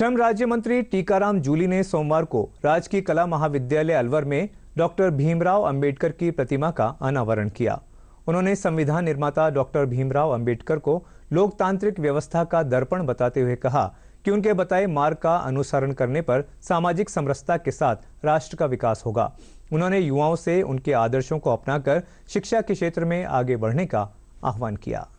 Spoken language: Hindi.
श्रम राज्य मंत्री टीकाराम जूली ने सोमवार को राजकीय कला महाविद्यालय अलवर में डॉक्टर भीमराव अंबेडकर की प्रतिमा का अनावरण किया उन्होंने संविधान निर्माता डॉक्टर भीमराव अंबेडकर को लोकतांत्रिक व्यवस्था का दर्पण बताते हुए कहा कि उनके बताए मार्ग का अनुसरण करने पर सामाजिक समरसता के साथ राष्ट्र का विकास होगा उन्होंने युवाओं से उनके आदर्शों को अपनाकर शिक्षा के क्षेत्र में आगे बढ़ने का आह्वान किया